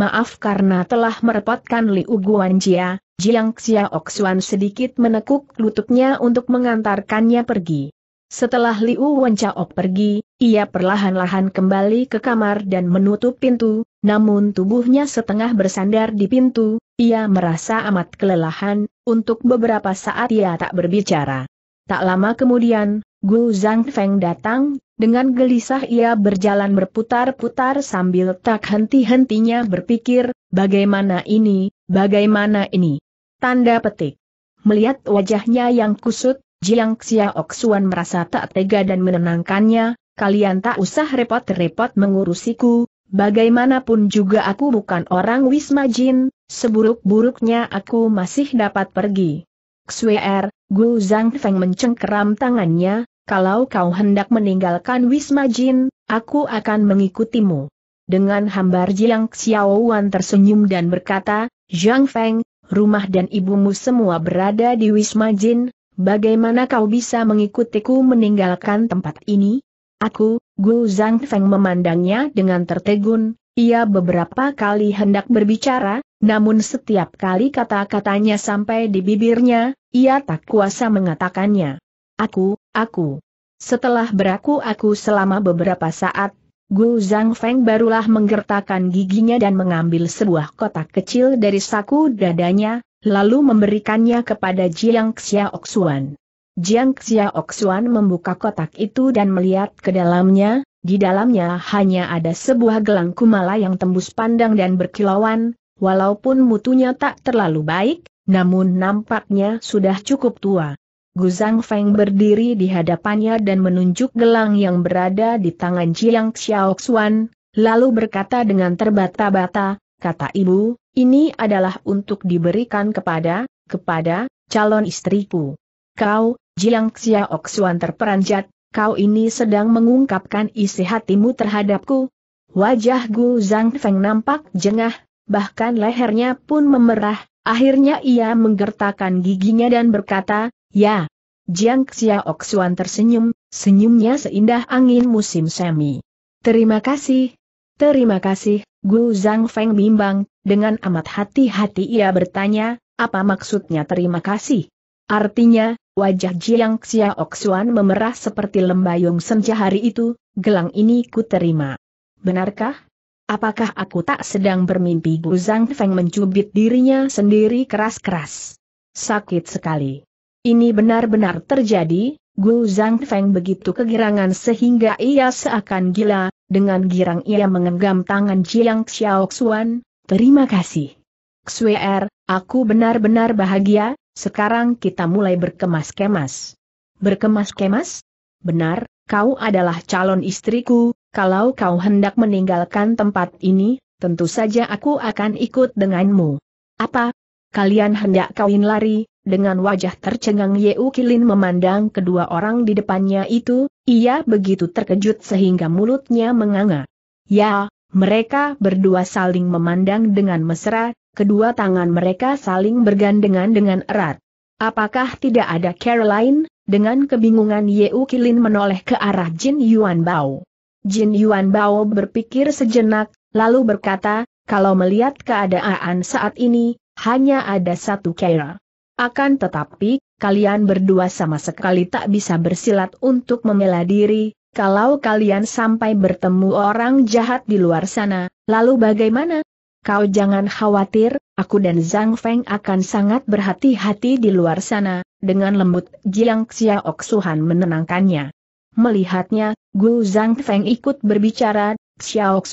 Maaf karena telah merepotkan Liu Guanjia, Jiang Xiaoxuan sedikit menekuk lututnya untuk mengantarkannya pergi. Setelah Liu Wenchao pergi, ia perlahan-lahan kembali ke kamar dan menutup pintu, namun tubuhnya setengah bersandar di pintu, ia merasa amat kelelahan, untuk beberapa saat ia tak berbicara. Tak lama kemudian, Gu Zhangfeng datang, dengan gelisah ia berjalan berputar-putar sambil tak henti-hentinya berpikir, bagaimana ini, bagaimana ini. Tanda petik. Melihat wajahnya yang kusut, Jiang Xiaoxuan merasa tak tega dan menenangkannya, kalian tak usah repot-repot mengurusiku, bagaimanapun juga aku bukan orang Wisma Jin, seburuk-buruknya aku masih dapat pergi. Xuer, er, Gu Feng mencengkeram tangannya, kalau kau hendak meninggalkan Wisma Jin, aku akan mengikutimu. Dengan hambar Jiang Xiaowan tersenyum dan berkata, Zhang Feng, rumah dan ibumu semua berada di Wisma Jin, bagaimana kau bisa mengikutiku meninggalkan tempat ini? Aku, Gu Zhang Feng memandangnya dengan tertegun, ia beberapa kali hendak berbicara, namun setiap kali kata-katanya sampai di bibirnya, ia tak kuasa mengatakannya. Aku, aku. Setelah beraku-aku selama beberapa saat, Gu Zhang Feng barulah menggertakkan giginya dan mengambil sebuah kotak kecil dari saku dadanya, lalu memberikannya kepada Jiang Xiaoxuan. Jiang Xiaoxuan membuka kotak itu dan melihat ke dalamnya, di dalamnya hanya ada sebuah gelang kumala yang tembus pandang dan berkilauan, walaupun mutunya tak terlalu baik, namun nampaknya sudah cukup tua. Guzang Feng berdiri di hadapannya dan menunjuk gelang yang berada di tangan Jiang Xiaoxuan, lalu berkata dengan terbata-bata, kata ibu, ini adalah untuk diberikan kepada, kepada, calon istriku. Kau, Jiang Xiaoxuan terperanjat, kau ini sedang mengungkapkan isi hatimu terhadapku. Wajah Gu Zhang Feng nampak jengah, bahkan lehernya pun memerah, akhirnya ia menggertakkan giginya dan berkata, Ya. Jiang Xiaoxuan tersenyum, senyumnya seindah angin musim semi. Terima kasih. Terima kasih, Gu Zhang Feng bimbang, dengan amat hati-hati ia bertanya, apa maksudnya terima kasih? Artinya, wajah Jiang Xiaoxuan memerah seperti lembayung senja hari itu, gelang ini ku terima. Benarkah? Apakah aku tak sedang bermimpi Gu Zhang Feng mencubit dirinya sendiri keras-keras? Sakit sekali. Ini benar-benar terjadi, Gu Zhang Feng begitu kegirangan sehingga ia seakan gila, dengan girang ia mengenggam tangan Jiang Xiaoxuan, terima kasih. Xuer, er, aku benar-benar bahagia, sekarang kita mulai berkemas-kemas. Berkemas-kemas? Benar, kau adalah calon istriku, kalau kau hendak meninggalkan tempat ini, tentu saja aku akan ikut denganmu. Apa? Kalian hendak kawin lari, dengan wajah tercengang Yeu Kilin memandang kedua orang di depannya itu, ia begitu terkejut sehingga mulutnya menganga. Ya, mereka berdua saling memandang dengan mesra, kedua tangan mereka saling bergandengan dengan erat. Apakah tidak ada Caroline? Dengan kebingungan Yeu Kilin menoleh ke arah Jin Yuan Bao. Jin Yuan Bao berpikir sejenak, lalu berkata, kalau melihat keadaan saat ini, hanya ada satu Caroline. Akan tetapi, kalian berdua sama sekali tak bisa bersilat untuk membela diri, kalau kalian sampai bertemu orang jahat di luar sana, lalu bagaimana? Kau jangan khawatir, aku dan Zhang Feng akan sangat berhati-hati di luar sana, dengan lembut Jiang Xiaok menenangkannya. Melihatnya, Gu Zhang Feng ikut berbicara, Xiaok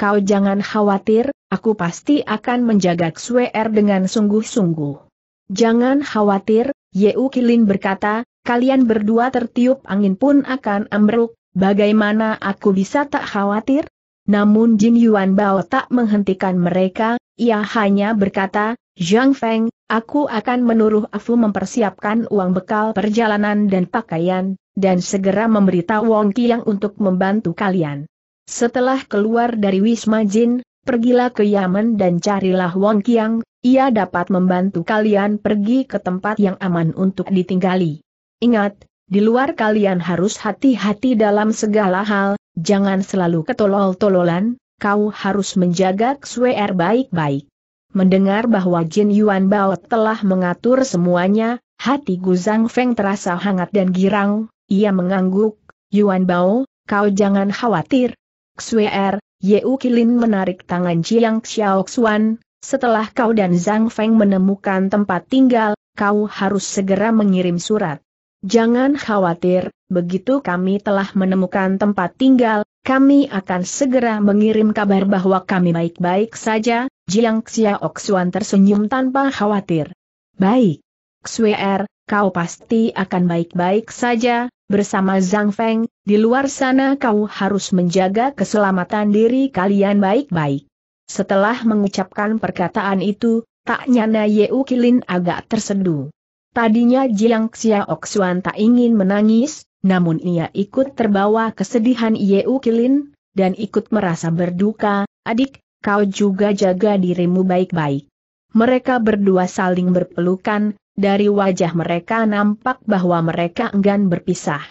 kau jangan khawatir, aku pasti akan menjaga Xuer er dengan sungguh-sungguh. Jangan khawatir, Ye Kilin berkata, kalian berdua tertiup angin pun akan ambruk, bagaimana aku bisa tak khawatir? Namun Jin Yuan Bao tak menghentikan mereka, ia hanya berkata, Zhang Feng, aku akan menuruh Afu mempersiapkan uang bekal perjalanan dan pakaian, dan segera memberitahu Wong yang untuk membantu kalian. Setelah keluar dari Wisma Jin, pergilah ke Yaman dan carilah Wong Kiang, ia dapat membantu kalian pergi ke tempat yang aman untuk ditinggali. Ingat, di luar kalian harus hati-hati dalam segala hal, jangan selalu ketolol-tololan, kau harus menjaga ksuer baik-baik. Mendengar bahwa Jin Yuan Bao telah mengatur semuanya, hati Guzang Feng terasa hangat dan girang, ia mengangguk, Yuan Bao, kau jangan khawatir. Xuer, er, Yeu Kilin menarik tangan Jiang Xiaoxuan. setelah kau dan Zhang Feng menemukan tempat tinggal, kau harus segera mengirim surat. Jangan khawatir, begitu kami telah menemukan tempat tinggal, kami akan segera mengirim kabar bahwa kami baik-baik saja, Jiang Xiaoxuan tersenyum tanpa khawatir. Baik. Xuer, er, kau pasti akan baik-baik saja, bersama Zhang Feng, di luar sana kau harus menjaga keselamatan diri kalian baik-baik. Setelah mengucapkan perkataan itu, tak nyana Yeu Kilin agak tersedu. Tadinya Jiang Xiaok tak ingin menangis, namun ia ikut terbawa kesedihan Yeu Kilin, dan ikut merasa berduka, adik, kau juga jaga dirimu baik-baik. Mereka berdua saling berpelukan, dari wajah mereka nampak bahwa mereka enggan berpisah.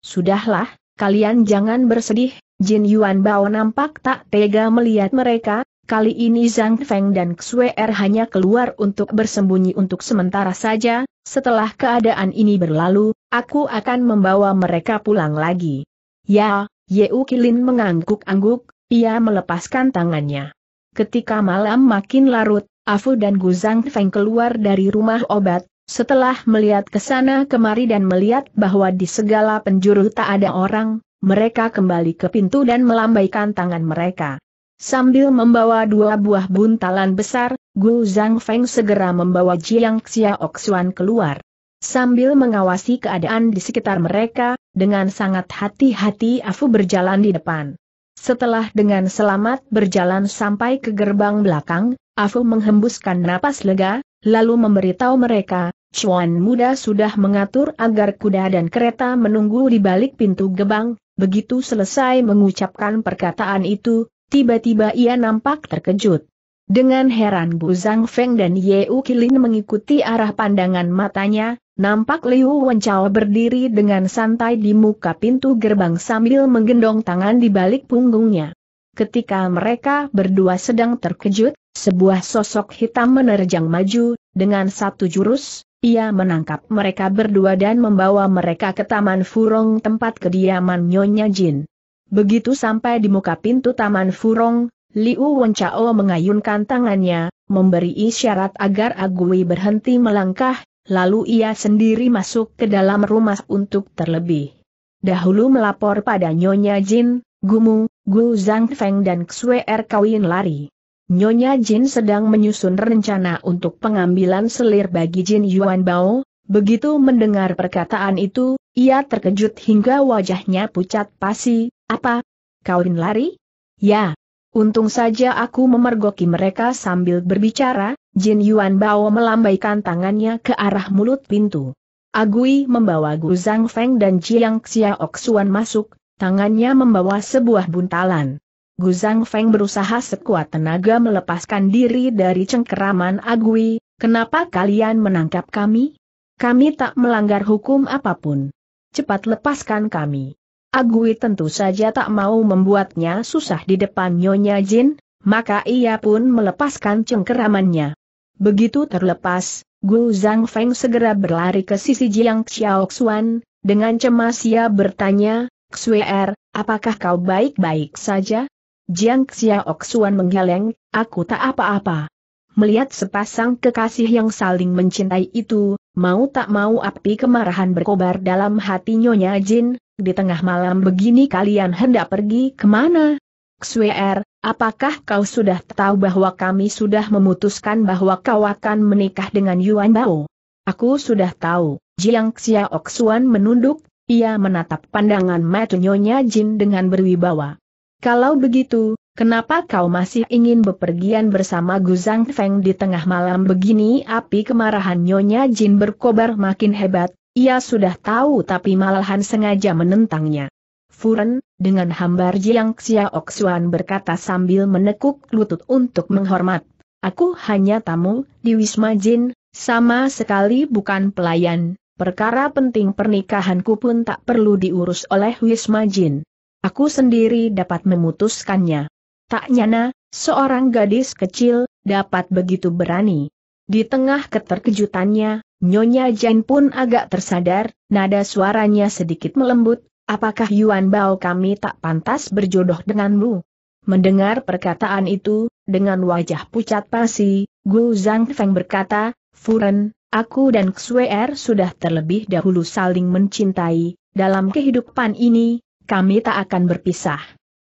Sudahlah, kalian jangan bersedih, Jin Yuan Bao nampak tak tega melihat mereka, kali ini Zhang Feng dan Xue Er hanya keluar untuk bersembunyi untuk sementara saja, setelah keadaan ini berlalu, aku akan membawa mereka pulang lagi. Ya, U Kilin mengangguk-angguk, ia melepaskan tangannya. Ketika malam makin larut, Afu dan Gu Zhang Feng keluar dari rumah obat, setelah melihat ke sana kemari dan melihat bahwa di segala penjuru tak ada orang, mereka kembali ke pintu dan melambaikan tangan mereka. Sambil membawa dua buah buntalan besar, Gu Zhang Feng segera membawa Jiang Xiaok Xuan keluar. Sambil mengawasi keadaan di sekitar mereka, dengan sangat hati-hati Afu berjalan di depan. Setelah dengan selamat berjalan sampai ke gerbang belakang, Afu menghembuskan napas lega, lalu memberitahu mereka, Chuan muda sudah mengatur agar kuda dan kereta menunggu di balik pintu gebang, begitu selesai mengucapkan perkataan itu, tiba-tiba ia nampak terkejut. Dengan heran Bu Zhang Feng dan Ye Kilin mengikuti arah pandangan matanya, nampak Liu Wenchao berdiri dengan santai di muka pintu gerbang sambil menggendong tangan di balik punggungnya. Ketika mereka berdua sedang terkejut, sebuah sosok hitam menerjang maju, dengan satu jurus, ia menangkap mereka berdua dan membawa mereka ke Taman Furong tempat kediaman Nyonya Jin. Begitu sampai di muka pintu Taman Furong, Liu Wenchao mengayunkan tangannya, memberi isyarat agar Agui berhenti melangkah, lalu ia sendiri masuk ke dalam rumah untuk terlebih. Dahulu melapor pada Nyonya Jin, Gumu, Gu Zhang Feng dan Xue Er Kawin lari. Nyonya Jin sedang menyusun rencana untuk pengambilan selir bagi Jin Yuan Bao, begitu mendengar perkataan itu, ia terkejut hingga wajahnya pucat pasi, apa? Kawin lari? Ya. Untung saja aku memergoki mereka sambil berbicara, Jin Yuan Bao melambaikan tangannya ke arah mulut pintu. Agui membawa Gu Zhang Feng dan Jiang Xiaoxuan masuk, tangannya membawa sebuah buntalan. Gu Zhang Feng berusaha sekuat tenaga melepaskan diri dari cengkeraman Agui, kenapa kalian menangkap kami? Kami tak melanggar hukum apapun. Cepat lepaskan kami. Agui tentu saja tak mau membuatnya susah di depan Nyonya Jin, maka ia pun melepaskan cengkeramannya. Begitu terlepas, Gu Zhang Feng segera berlari ke sisi Jiang Xiao Xuan, dengan cemas ia bertanya, Xue er, apakah kau baik-baik saja? Jiang Xiaoxuan menggeleng, aku tak apa-apa. Melihat sepasang kekasih yang saling mencintai itu, mau tak mau api kemarahan berkobar dalam hati Nyonya Jin, di tengah malam begini kalian hendak pergi kemana? Xuer, apakah kau sudah tahu bahwa kami sudah memutuskan bahwa kau akan menikah dengan Yuan Bao? Aku sudah tahu, Jiang Xiaoxuan menunduk, ia menatap pandangan mata Nyonya Jin dengan berwibawa. Kalau begitu, kenapa kau masih ingin bepergian bersama Guzang Feng di tengah malam begini? Api kemarahan Nyonya Jin berkobar makin hebat, ia sudah tahu tapi malahan sengaja menentangnya. Furen, dengan hambar Jiang Xiaok Xuan berkata sambil menekuk lutut untuk menghormat. Aku hanya tamu, di Wisma Jin, sama sekali bukan pelayan, perkara penting pernikahanku pun tak perlu diurus oleh Wisma Jin. Aku sendiri dapat memutuskannya. Tak nyana, seorang gadis kecil, dapat begitu berani. Di tengah keterkejutannya, Nyonya Jen pun agak tersadar, nada suaranya sedikit melembut, apakah Yuan Bao kami tak pantas berjodoh denganmu? Mendengar perkataan itu, dengan wajah pucat pasi, Gu Feng berkata, Furen, aku dan Xuer er sudah terlebih dahulu saling mencintai, dalam kehidupan ini, kami tak akan berpisah.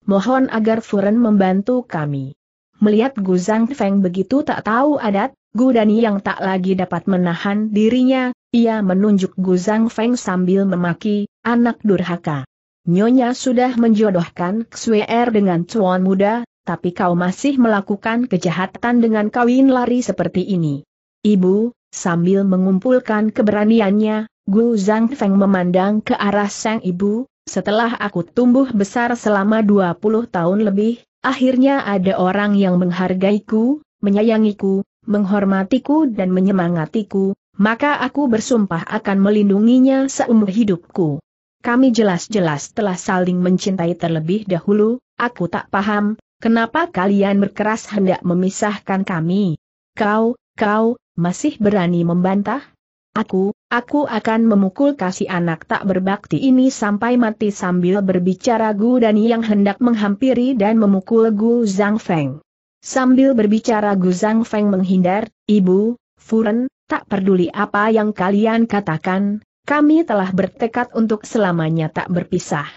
Mohon agar Furen membantu kami. Melihat Gu Zhang Feng begitu tak tahu adat, Gu Dani yang tak lagi dapat menahan dirinya, ia menunjuk Gu Zhang Feng sambil memaki, anak durhaka. Nyonya sudah menjodohkan Xuer er dengan cuan muda, tapi kau masih melakukan kejahatan dengan kawin lari seperti ini. Ibu, sambil mengumpulkan keberaniannya, Gu Zhang Feng memandang ke arah sang ibu, setelah aku tumbuh besar selama 20 tahun lebih, akhirnya ada orang yang menghargaiku, menyayangiku, menghormatiku dan menyemangatiku, maka aku bersumpah akan melindunginya seumur hidupku. Kami jelas-jelas telah saling mencintai terlebih dahulu, aku tak paham, kenapa kalian berkeras hendak memisahkan kami. Kau, kau, masih berani membantah? Aku, Aku akan memukul kasih anak tak berbakti ini sampai mati sambil berbicara Gu dan yang hendak menghampiri dan memukul Gu Zhang Feng. Sambil berbicara Gu Zhang Feng menghindar, Ibu, Furen, tak peduli apa yang kalian katakan, kami telah bertekad untuk selamanya tak berpisah.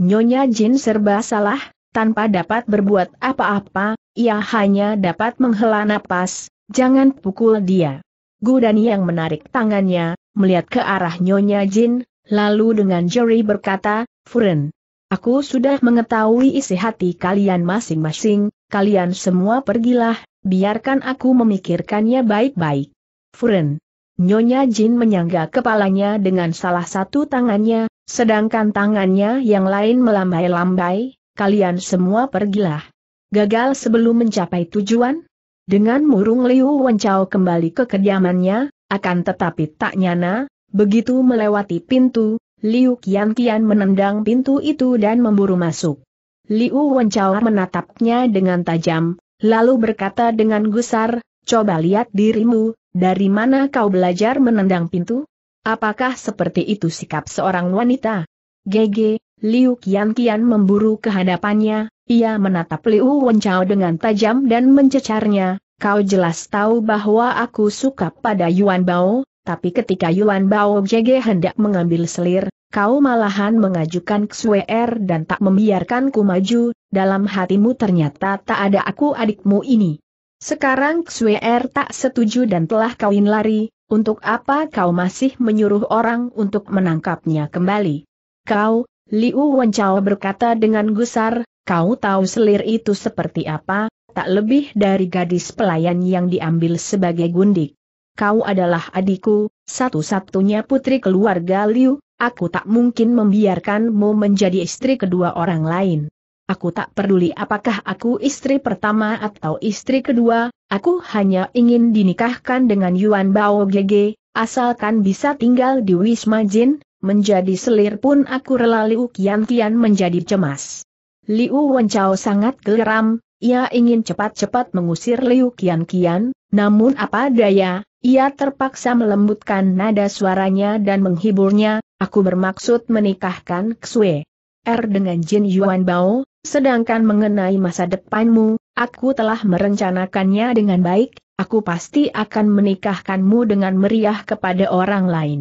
Nyonya Jin serba salah, tanpa dapat berbuat apa-apa, ia hanya dapat menghela napas, jangan pukul dia. Gudani yang menarik tangannya, melihat ke arah Nyonya Jin, lalu dengan jeri berkata, Furen, aku sudah mengetahui isi hati kalian masing-masing, kalian semua pergilah, biarkan aku memikirkannya baik-baik. Furen. Nyonya Jin menyangga kepalanya dengan salah satu tangannya, sedangkan tangannya yang lain melambai-lambai, kalian semua pergilah. Gagal sebelum mencapai tujuan? Dengan murung Liu Wencao kembali ke kediamannya, akan tetapi tak nyana, begitu melewati pintu, Liu Kian Kian menendang pintu itu dan memburu masuk. Liu Wencao menatapnya dengan tajam, lalu berkata dengan gusar, coba lihat dirimu, dari mana kau belajar menendang pintu? Apakah seperti itu sikap seorang wanita? Gege, Liu Kian Kian memburu kehadapannya, ia menatap Liu Wenchao dengan tajam dan mencecarnya, kau jelas tahu bahwa aku suka pada Yuan Bao, tapi ketika Yuan Bao JG hendak mengambil selir, kau malahan mengajukan Xuer dan tak membiarkanku maju, dalam hatimu ternyata tak ada aku adikmu ini. Sekarang Xuer tak setuju dan telah kawin lari, untuk apa kau masih menyuruh orang untuk menangkapnya kembali? Kau, Liu Wenchao berkata dengan gusar, Kau tahu selir itu seperti apa, tak lebih dari gadis pelayan yang diambil sebagai gundik. Kau adalah adikku, satu-satunya putri keluarga Liu, aku tak mungkin membiarkanmu menjadi istri kedua orang lain. Aku tak peduli apakah aku istri pertama atau istri kedua, aku hanya ingin dinikahkan dengan Yuan Bao Gege, asalkan bisa tinggal di Wisma Jin, menjadi selir pun aku rela Liu Kian Kian menjadi cemas. Liu Wenchao sangat geram, ia ingin cepat-cepat mengusir Liu Kian Kian, namun apa daya, ia terpaksa melembutkan nada suaranya dan menghiburnya, aku bermaksud menikahkan Xue Er dengan Jin Yuan Bao, sedangkan mengenai masa depanmu, aku telah merencanakannya dengan baik, aku pasti akan menikahkanmu dengan meriah kepada orang lain.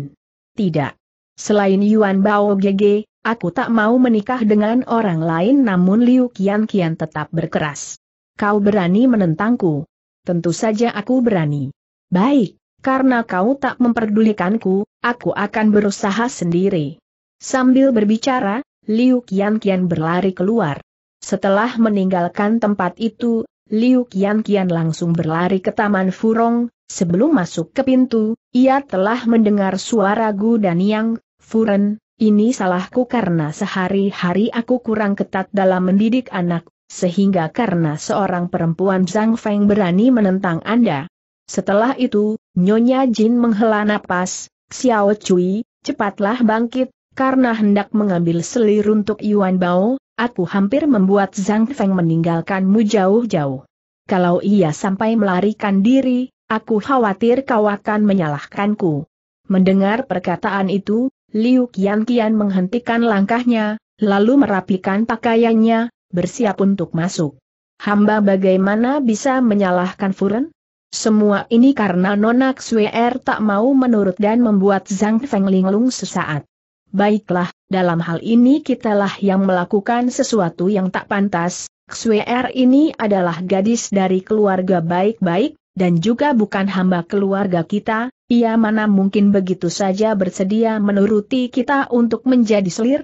Tidak. Selain Yuan Bao GG, Aku tak mau menikah dengan orang lain namun Liu Kian Kian tetap berkeras. Kau berani menentangku. Tentu saja aku berani. Baik, karena kau tak memperdulikanku, aku akan berusaha sendiri. Sambil berbicara, Liu Kian Kian berlari keluar. Setelah meninggalkan tempat itu, Liu Kian Kian langsung berlari ke Taman Furong, sebelum masuk ke pintu, ia telah mendengar suara Gu Daniang, Furen, ini salahku karena sehari-hari aku kurang ketat dalam mendidik anak, sehingga karena seorang perempuan Zhang Feng berani menentang Anda. Setelah itu, Nyonya Jin menghela napas, Xiao Cui, cepatlah bangkit, karena hendak mengambil selir untuk Yuan Bao, aku hampir membuat Zhang Feng meninggalkanmu jauh-jauh. Kalau ia sampai melarikan diri, aku khawatir kau akan menyalahkanku. Mendengar perkataan itu, Liu Kian Kian menghentikan langkahnya, lalu merapikan pakaiannya, bersiap untuk masuk. Hamba bagaimana bisa menyalahkan Furen? Semua ini karena Nona Xuer tak mau menurut dan membuat Zhang Feng linglung sesaat. Baiklah, dalam hal ini kitalah yang melakukan sesuatu yang tak pantas, Xuer ini adalah gadis dari keluarga baik-baik, dan juga bukan hamba keluarga kita, ia mana mungkin begitu saja bersedia menuruti kita untuk menjadi selir?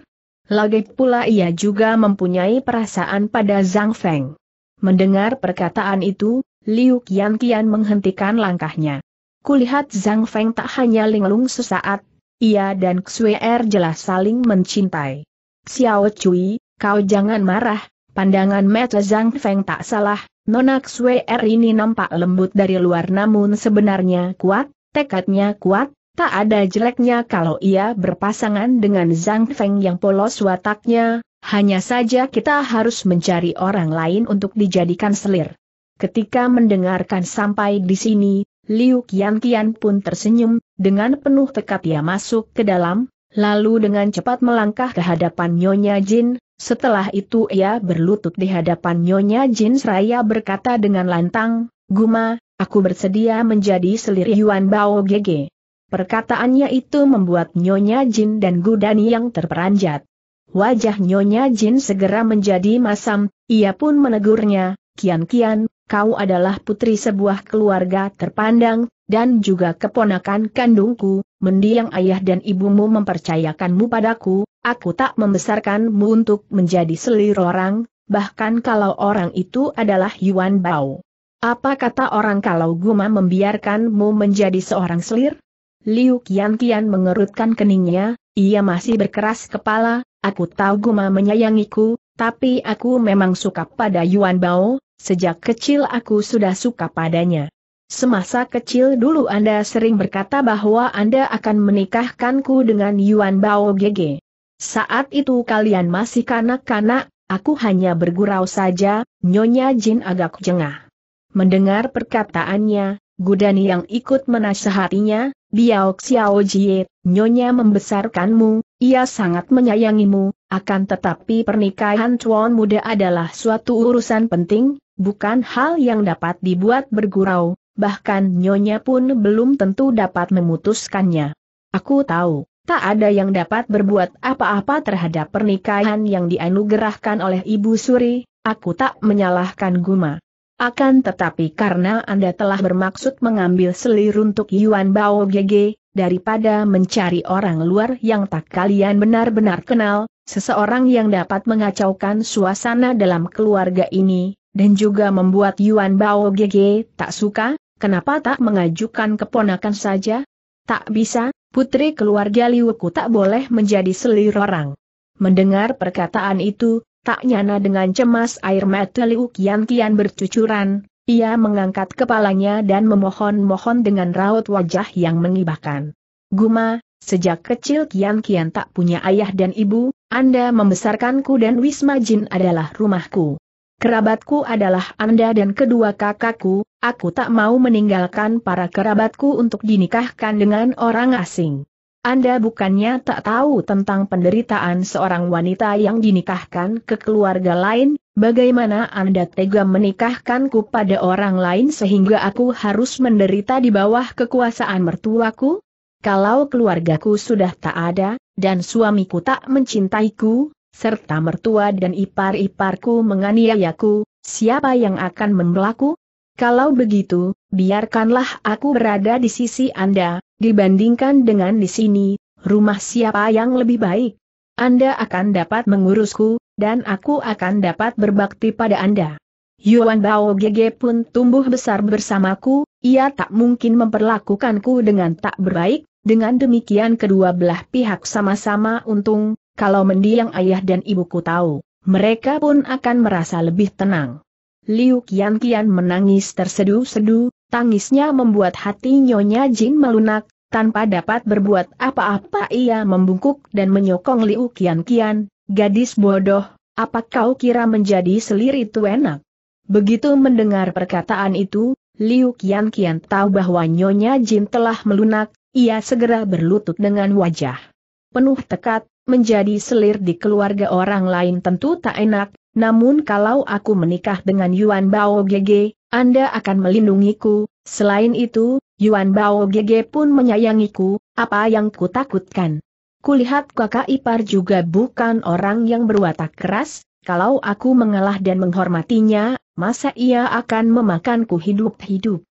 Lagi pula ia juga mempunyai perasaan pada Zhang Feng. Mendengar perkataan itu, Liu Qian menghentikan langkahnya. Kulihat Zhang Feng tak hanya linglung sesaat, ia dan Er jelas saling mencintai. Xiao Cui, kau jangan marah, pandangan mata Zhang Feng tak salah, Nona XWR ini nampak lembut dari luar namun sebenarnya kuat, tekadnya kuat, tak ada jeleknya kalau ia berpasangan dengan Zhang Feng yang polos wataknya, hanya saja kita harus mencari orang lain untuk dijadikan selir. Ketika mendengarkan sampai di sini, Liu Qian Qian pun tersenyum, dengan penuh tekad ia masuk ke dalam, lalu dengan cepat melangkah ke hadapan Nyonya Jin, setelah itu ia berlutut di hadapan Nyonya Jin Seraya berkata dengan lantang, Guma, aku bersedia menjadi selir Yuan Bao Gege. Perkataannya itu membuat Nyonya Jin dan Gu Gudani yang terperanjat. Wajah Nyonya Jin segera menjadi masam, ia pun menegurnya, Kian-kian, kau adalah putri sebuah keluarga terpandang, dan juga keponakan kandungku, mendiang ayah dan ibumu mempercayakanmu padaku, Aku tak membesarkanmu untuk menjadi selir orang, bahkan kalau orang itu adalah Yuan Bao. Apa kata orang kalau guma membiarkanmu menjadi seorang selir? Liu Qian Qian mengerutkan keningnya, ia masih berkeras kepala, aku tahu guma menyayangiku, tapi aku memang suka pada Yuan Bao, sejak kecil aku sudah suka padanya. Semasa kecil dulu Anda sering berkata bahwa Anda akan menikahkanku dengan Yuan Bao GG. Saat itu kalian masih kanak-kanak, aku hanya bergurau saja, Nyonya Jin agak jengah. Mendengar perkataannya, Gudani yang ikut menasehatinya, Biao Xiao Jie, Nyonya membesarkanmu, ia sangat menyayangimu, akan tetapi pernikahan cuan muda adalah suatu urusan penting, bukan hal yang dapat dibuat bergurau, bahkan Nyonya pun belum tentu dapat memutuskannya. Aku tahu tak ada yang dapat berbuat apa-apa terhadap pernikahan yang dianugerahkan oleh Ibu Suri, aku tak menyalahkan Guma. Akan tetapi karena Anda telah bermaksud mengambil selir untuk Yuan Bao Gege, daripada mencari orang luar yang tak kalian benar-benar kenal, seseorang yang dapat mengacaukan suasana dalam keluarga ini, dan juga membuat Yuan Bao Gege tak suka, kenapa tak mengajukan keponakan saja? Tak bisa, putri keluarga Liuku tak boleh menjadi selir orang. Mendengar perkataan itu, tak nyana dengan cemas air mata Liu kian-kian bercucuran, ia mengangkat kepalanya dan memohon-mohon dengan raut wajah yang mengibahkan. Guma, sejak kecil kian-kian tak punya ayah dan ibu, Anda membesarkanku dan Wisma Jin adalah rumahku. Kerabatku adalah Anda dan kedua kakakku, aku tak mau meninggalkan para kerabatku untuk dinikahkan dengan orang asing. Anda bukannya tak tahu tentang penderitaan seorang wanita yang dinikahkan ke keluarga lain, bagaimana Anda tega menikahkanku pada orang lain sehingga aku harus menderita di bawah kekuasaan mertuaku? Kalau keluargaku sudah tak ada, dan suamiku tak mencintaiku, serta mertua dan ipar-iparku menganiayaku, siapa yang akan membelaku? Kalau begitu, biarkanlah aku berada di sisi Anda, dibandingkan dengan di sini, rumah siapa yang lebih baik? Anda akan dapat mengurusku, dan aku akan dapat berbakti pada Anda. Yuan Bao Gege pun tumbuh besar bersamaku, ia tak mungkin memperlakukanku dengan tak berbaik, dengan demikian kedua belah pihak sama-sama untung, kalau mendiang ayah dan ibuku tahu, mereka pun akan merasa lebih tenang. Liu Kian Kian menangis tersedu-sedu, tangisnya membuat hati Nyonya Jin melunak, tanpa dapat berbuat apa-apa ia membungkuk dan menyokong Liu Kian Kian, gadis bodoh, apa kau kira menjadi selir itu enak? Begitu mendengar perkataan itu, Liu Kian Kian tahu bahwa Nyonya Jin telah melunak, ia segera berlutut dengan wajah penuh tekad, Menjadi selir di keluarga orang lain tentu tak enak, namun kalau aku menikah dengan Yuan Bao Gege, Anda akan melindungiku, selain itu, Yuan Bao Gege pun menyayangiku, apa yang ku takutkan? Kulihat kakak ipar juga bukan orang yang berwatak keras, kalau aku mengalah dan menghormatinya, masa ia akan memakanku hidup-hidup.